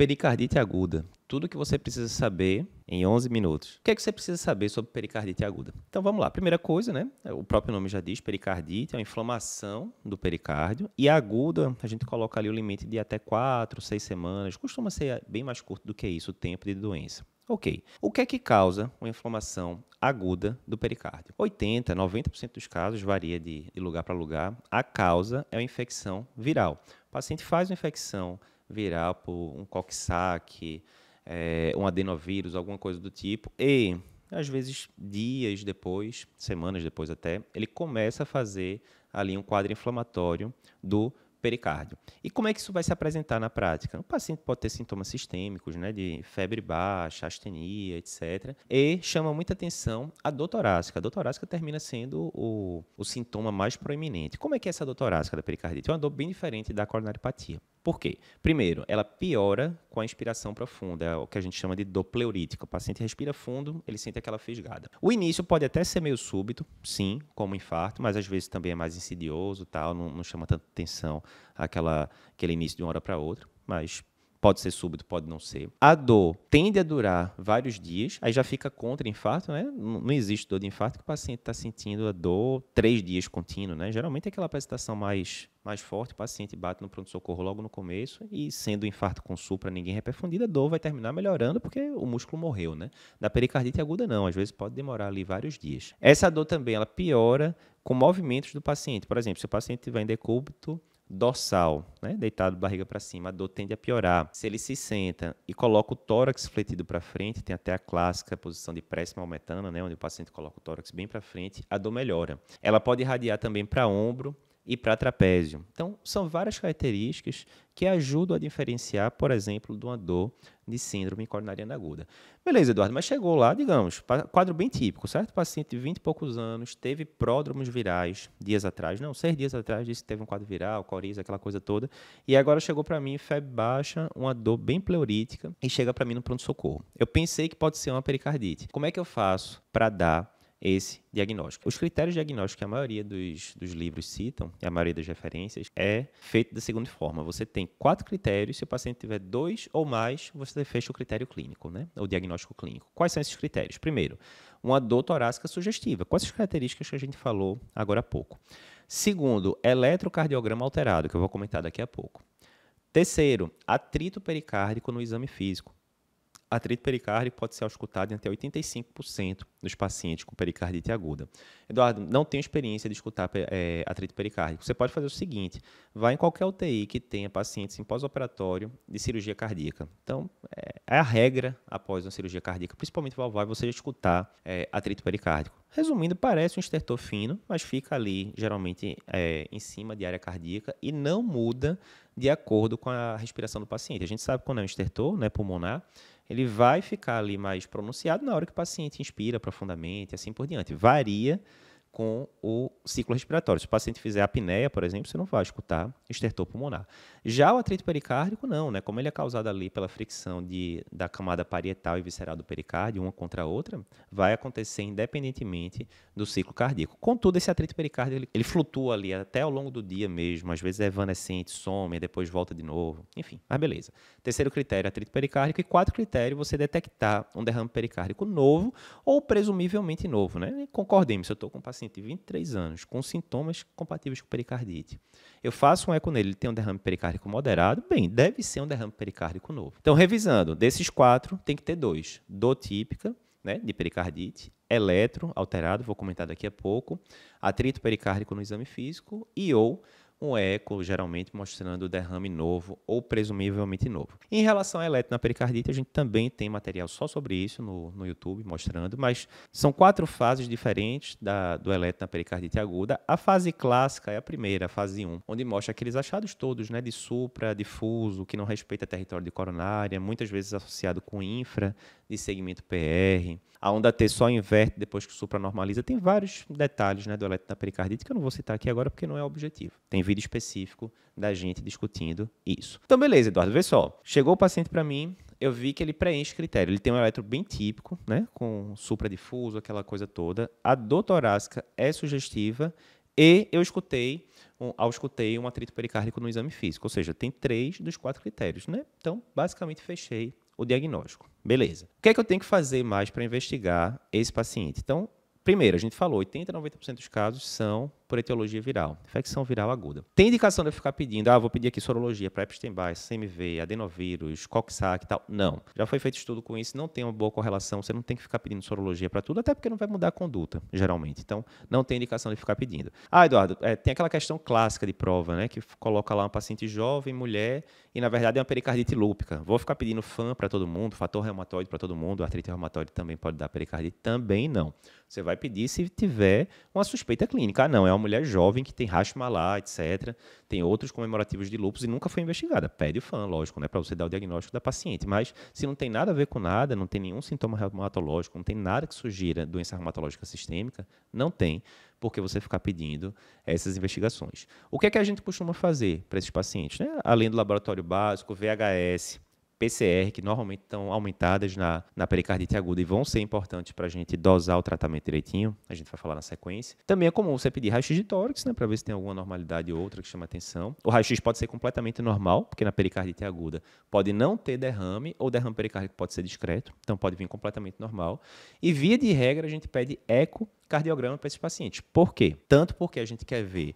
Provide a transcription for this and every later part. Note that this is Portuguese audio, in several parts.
Pericardite aguda. Tudo que você precisa saber em 11 minutos. O que é que você precisa saber sobre pericardite aguda? Então vamos lá. Primeira coisa, né? O próprio nome já diz, pericardite é uma inflamação do pericárdio e aguda, a gente coloca ali o limite de até 4, 6 semanas. Costuma ser bem mais curto do que isso o tempo de doença. Ok. O que é que causa uma inflamação aguda do pericárdio? 80, 90% dos casos varia de, lugar para lugar. A causa é uma infecção viral. O paciente faz uma infecção virar por um coxaque, é, eh, um adenovírus, alguma coisa do tipo. E, às vezes, dias depois, semanas depois até, ele começa a fazer ali um quadro inflamatório do pericárdio. E como é que isso vai se apresentar na prática? O paciente pode ter sintomas sistêmicos, né, de febre baixa, astenia, etc. E chama muita atenção a dor torácica. A dor torácica termina sendo o, o sintoma mais proeminente. Como é que é essa dor torácica da pericardite? É uma dor bem diferente da coronaripatia. Por quê? Primeiro, ela piora com a inspiração profunda, é o que a gente chama de dopleurítica. O paciente respira fundo, ele sente aquela fisgada. O início pode até ser meio súbito, sim, como infarto, mas às vezes também é mais insidioso, tal, não, não chama tanta atenção aquela, aquele início de uma hora para outra, mas Pode ser súbito, pode não ser. A dor tende a durar vários dias, aí já fica contra infarto, né? Não existe dor de infarto que o paciente está sentindo a dor três dias contínuo, né? Geralmente é aquela apresentação mais, mais forte, o paciente bate no pronto-socorro logo no começo e sendo infarto com supra, ninguém reperfundida, a dor vai terminar melhorando porque o músculo morreu, né? Da pericardite aguda não, às vezes pode demorar ali vários dias. Essa dor também, ela piora com movimentos do paciente. Por exemplo, se o paciente estiver em decúbito, dorsal, né, deitado barriga para cima, a dor tende a piorar. Se ele se senta e coloca o tórax fletido para frente, tem até a clássica posição de prece maometana, né, onde o paciente coloca o tórax bem para frente, a dor melhora. Ela pode irradiar também para ombro e para trapézio. Então, são várias características que ajudam a diferenciar, por exemplo, de uma dor de síndrome coronariana aguda. Beleza, Eduardo, mas chegou lá, digamos, quadro bem típico, certo? Paciente de 20 e poucos anos, teve pródromos virais dias atrás, não, seis dias atrás disse que teve um quadro viral, coriza, aquela coisa toda, e agora chegou para mim febre baixa, uma dor bem pleurítica e chega para mim no pronto-socorro. Eu pensei que pode ser uma pericardite. Como é que eu faço para dar esse diagnóstico. Os critérios diagnósticos que a maioria dos, dos livros citam, e a maioria das referências, é feito da seguinte forma: você tem quatro critérios, se o paciente tiver dois ou mais, você fecha o critério clínico, né? O diagnóstico clínico. Quais são esses critérios? Primeiro, uma dor torácica sugestiva, com essas características que a gente falou agora há pouco. Segundo, eletrocardiograma alterado, que eu vou comentar daqui a pouco. Terceiro, atrito pericárdico no exame físico. Atrito pericárdico pode ser escutado em até 85% dos pacientes com pericardite aguda. Eduardo, não tenho experiência de escutar é, artrite Você pode fazer o seguinte: vá em qualquer UTI que tenha pacientes em pós-operatório de cirurgia cardíaca. Então, é, é a regra após uma cirurgia cardíaca, principalmente valvar, é você escutar é, atrito pericárdico. Resumindo, parece um estertor fino, mas fica ali geralmente é, em cima de área cardíaca e não muda de acordo com a respiração do paciente. A gente sabe quando é um estertor né, pulmonar, ele vai ficar ali mais pronunciado na hora que o paciente inspira profundamente, assim por diante. Varia com o ciclo respiratório. Se o paciente fizer apneia, por exemplo, você não vai escutar estertor pulmonar. Já o atrito pericárdico, não, né? Como ele é causado ali pela fricção de, da camada parietal e visceral do pericárdio, uma contra a outra, vai acontecer independentemente do ciclo cardíaco. Contudo, esse atrito pericárdico, ele, ele flutua ali até ao longo do dia mesmo, às vezes é evanescente, some, depois volta de novo, enfim, mas beleza. Terceiro critério, atrito pericárdico. E quatro critérios você detectar um derrame pericárdico novo ou presumivelmente novo, né? Concordemos, eu estou com um paciente de 23 anos, anos, com sintomas compatíveis com pericardite. Eu faço um eco nele, ele tem um derrame pericárdico moderado, bem, deve ser um derrame pericárdico novo. Então, revisando, desses quatro, tem que ter dois. Dor típica, né, de pericardite, eletro alterado, vou comentar daqui a pouco, atrito pericárdico no exame físico e ou um eco, geralmente mostrando derrame novo ou presumivelmente novo. Em relação à eletro na pericardite, a gente também tem material só sobre isso no, no YouTube, mostrando, mas são quatro fases diferentes da, do eletro na pericardite aguda. A fase clássica é a primeira, a fase 1, onde mostra aqueles achados todos, né, de supra, difuso, que não respeita território de coronária, muitas vezes associado com infra de segmento PR. A onda T só inverte depois que o supra normaliza. Tem vários detalhes, né, do eletro na pericardite que eu não vou citar aqui agora porque não é objetivo. Tem vídeo específico da gente discutindo isso. Então, beleza, Eduardo, vê só. Chegou o paciente para mim, eu vi que ele preenche critério. Ele tem um eletro bem típico, né? Com supradifuso, aquela coisa toda. A dor torácica é sugestiva e eu escutei, um, ao escutei um atrito pericárdico no exame físico. Ou seja, tem três dos quatro critérios, né? Então, basicamente, fechei o diagnóstico. Beleza. O que é que eu tenho que fazer mais para investigar esse paciente? Então, primeiro, a gente falou, 80 a 90% dos casos são por etiologia viral, infecção viral aguda. Tem indicação de eu ficar pedindo, ah, vou pedir aqui sorologia para Epstein-Barr, CMV, adenovírus, Coxac e tal. Não. Já foi feito estudo com isso, não tem uma boa correlação, você não tem que ficar pedindo sorologia para tudo, até porque não vai mudar a conduta, geralmente. Então, não tem indicação de ficar pedindo. Ah, Eduardo, é, tem aquela questão clássica de prova, né, que coloca lá uma paciente jovem, mulher, e na verdade é uma pericardite lúpica. Vou ficar pedindo fã para todo mundo, fator reumatoide para todo mundo, artrite reumatoide também pode dar pericardite, também não. Você vai pedir se tiver uma suspeita clínica. Ah, não, é uma mulher jovem que tem lá etc. Tem outros comemorativos de lupus e nunca foi investigada. Pede o fã, lógico, né, para você dar o diagnóstico da paciente. Mas se não tem nada a ver com nada, não tem nenhum sintoma reumatológico, não tem nada que sugira doença reumatológica sistêmica, não tem porque você ficar pedindo essas investigações. O que é que a gente costuma fazer para esses pacientes? Né? Além do laboratório básico, VHS, PCR, que normalmente estão aumentadas na, na pericardite aguda e vão ser importantes para a gente dosar o tratamento direitinho, a gente vai falar na sequência. Também é comum você pedir raio-x de tórax, né, para ver se tem alguma normalidade ou outra que chama atenção. O raio-x pode ser completamente normal, porque na pericardite aguda pode não ter derrame, ou derrame pericárdico pode ser discreto, então pode vir completamente normal. E via de regra, a gente pede ecocardiograma para esses pacientes. Por quê? Tanto porque a gente quer ver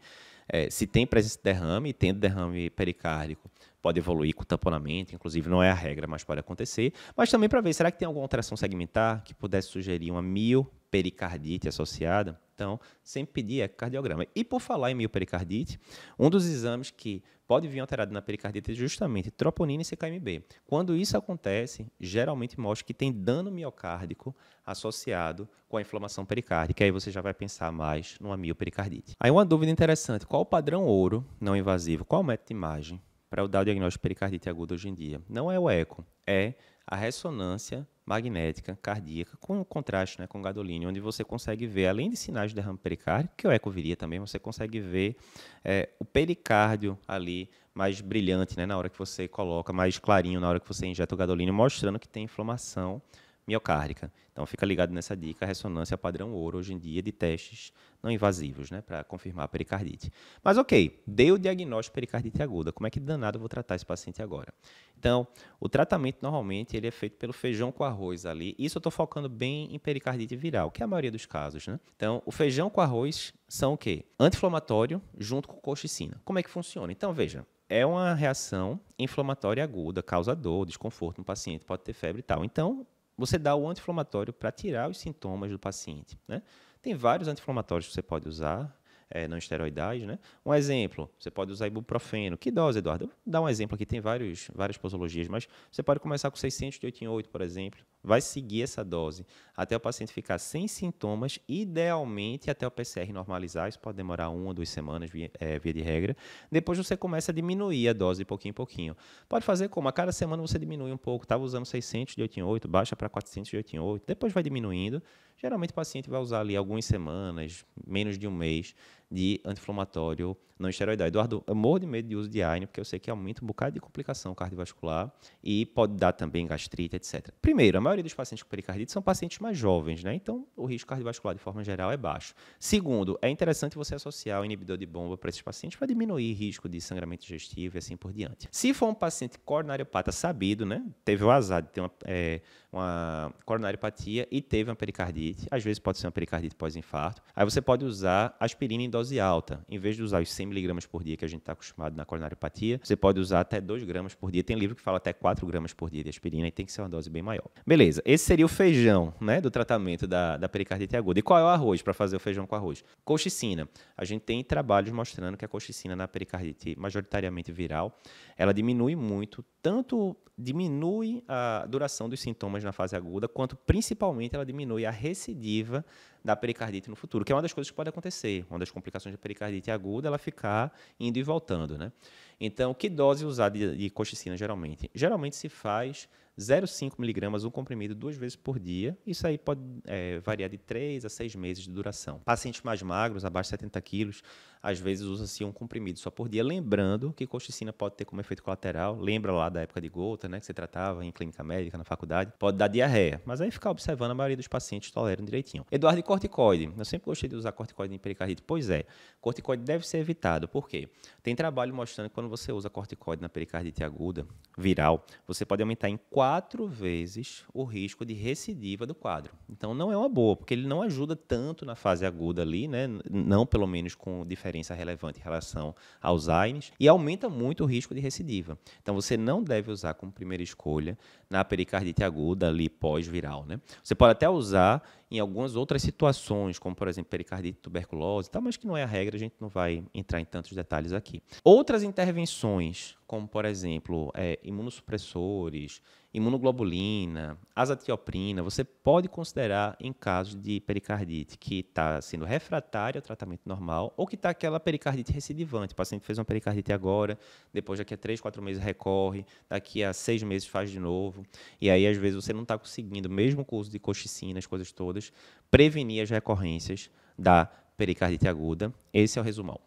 é, se tem presença de derrame, e tendo derrame pericárdico, pode evoluir com tamponamento, inclusive não é a regra, mas pode acontecer. Mas também para ver, será que tem alguma alteração segmentar que pudesse sugerir uma miopericardite associada? Então, sempre pedir ecocardiograma. E por falar em miopericardite, um dos exames que pode vir alterado na pericardite é justamente troponina e CKMB. Quando isso acontece, geralmente mostra que tem dano miocárdico associado com a inflamação pericárdica. Aí você já vai pensar mais numa miopericardite. Aí uma dúvida interessante, qual o padrão ouro não invasivo? Qual o método de imagem? para dar o diagnóstico de pericardite aguda hoje em dia. Não é o eco, é a ressonância magnética cardíaca com contraste né, com gadolínio, onde você consegue ver, além de sinais de derrame pericárdico que o eco viria também, você consegue ver é, o pericárdio ali mais brilhante né, na hora que você coloca, mais clarinho na hora que você injeta o gadolínio, mostrando que tem inflamação miocárdica. Então, fica ligado nessa dica, ressonância padrão ouro hoje em dia de testes não invasivos, né, para confirmar a pericardite. Mas ok, deu o diagnóstico de pericardite aguda. Como é que danado eu vou tratar esse paciente agora? Então, o tratamento normalmente ele é feito pelo feijão com arroz ali. Isso eu estou focando bem em pericardite viral, que é a maioria dos casos, né? Então, o feijão com arroz são o quê? Anti-inflamatório junto com colchicina. Como é que funciona? Então, veja, é uma reação inflamatória aguda, causa dor, desconforto no paciente, pode ter febre e tal. Então, você dá o anti-inflamatório para tirar os sintomas do paciente. Né? Tem vários anti-inflamatórios que você pode usar, é, não esteroidais, né? Um exemplo, você pode usar ibuprofeno. Que dose, Eduardo? Dá um exemplo aqui, tem vários, várias posologias, mas você pode começar com 600 de 8 em 8, por exemplo vai seguir essa dose até o paciente ficar sem sintomas, idealmente até o PCR normalizar, isso pode demorar uma ou duas semanas via, é, via, de regra. Depois você começa a diminuir a dose de pouquinho em pouquinho. Pode fazer como? A cada semana você diminui um pouco, estava usando 600 de 88, baixa para 400 de 88, depois vai diminuindo. Geralmente o paciente vai usar ali algumas semanas, menos de um mês de anti-inflamatório não esteroidal. Eduardo, eu morro de medo de uso de AINE, porque eu sei que aumenta um bocado de complicação cardiovascular e pode dar também gastrite, etc. Primeiro, a maioria dos pacientes com pericardite são pacientes mais jovens, né? Então, o risco cardiovascular, de forma geral, é baixo. Segundo, é interessante você associar o inibidor de bomba para esses pacientes para diminuir o risco de sangramento digestivo e assim por diante. Se for um paciente coronariopata sabido, né? Teve o azar de ter uma, é, uma coronariopatia e teve uma pericardite, às vezes pode ser uma pericardite pós-infarto, aí você pode usar aspirina dose alta. Em vez de usar os 100 miligramas por dia que a gente está acostumado na coronariopatia, você pode usar até 2 gramas por dia. Tem livro que fala até 4 gramas por dia de aspirina e tem que ser uma dose bem maior. Beleza, esse seria o feijão né, do tratamento da, da pericardite aguda. E qual é o arroz para fazer o feijão com arroz? Coxicina. A gente tem trabalhos mostrando que a coxicina na pericardite majoritariamente viral, ela diminui muito, tanto diminui a duração dos sintomas na fase aguda, quanto principalmente ela diminui a recidiva da pericardite no futuro, que é uma das coisas que pode acontecer. Uma das complicações da pericardite aguda, é ela ficar indo e voltando, né? Então, que dose usar de, de coxicina geralmente? Geralmente se faz 0,5mg, um comprimido, duas vezes por dia. Isso aí pode é, variar de 3 a 6 meses de duração. Pacientes mais magros, abaixo de 70 quilos, às vezes usa-se um comprimido só por dia. Lembrando que colchicina pode ter como efeito colateral, lembra lá da época de Gota, né, que você tratava em clínica médica, na faculdade, pode dar diarreia. Mas aí ficar observando, a maioria dos pacientes toleram direitinho. Eduardo, e corticoide? Eu sempre gostei de usar corticoide em pericardite. Pois é, corticoide deve ser evitado. Por quê? Tem trabalho mostrando que quando você usa corticoide na pericardite aguda, viral, você pode aumentar em 40% quatro vezes o risco de recidiva do quadro. Então não é uma boa, porque ele não ajuda tanto na fase aguda ali, né? não pelo menos com diferença relevante em relação aos AINES, e aumenta muito o risco de recidiva. Então você não deve usar como primeira escolha na pericardite aguda ali pós-viral. Né? Você pode até usar em algumas outras situações, como por exemplo pericardite tuberculose, tal, mas que não é a regra, a gente não vai entrar em tantos detalhes aqui. Outras intervenções como por exemplo é, imunossupressores, imunoglobulina, azatioprina, você pode considerar em casos de pericardite que está sendo refratária ao tratamento normal ou que está aquela pericardite recidivante. O paciente fez uma pericardite agora, depois daqui a 3, 4 meses recorre, daqui a 6 meses faz de novo. E aí, às vezes, você não está conseguindo, mesmo com o uso de coxicina, as coisas todas, prevenir as recorrências da pericardite aguda. Esse é o resumão.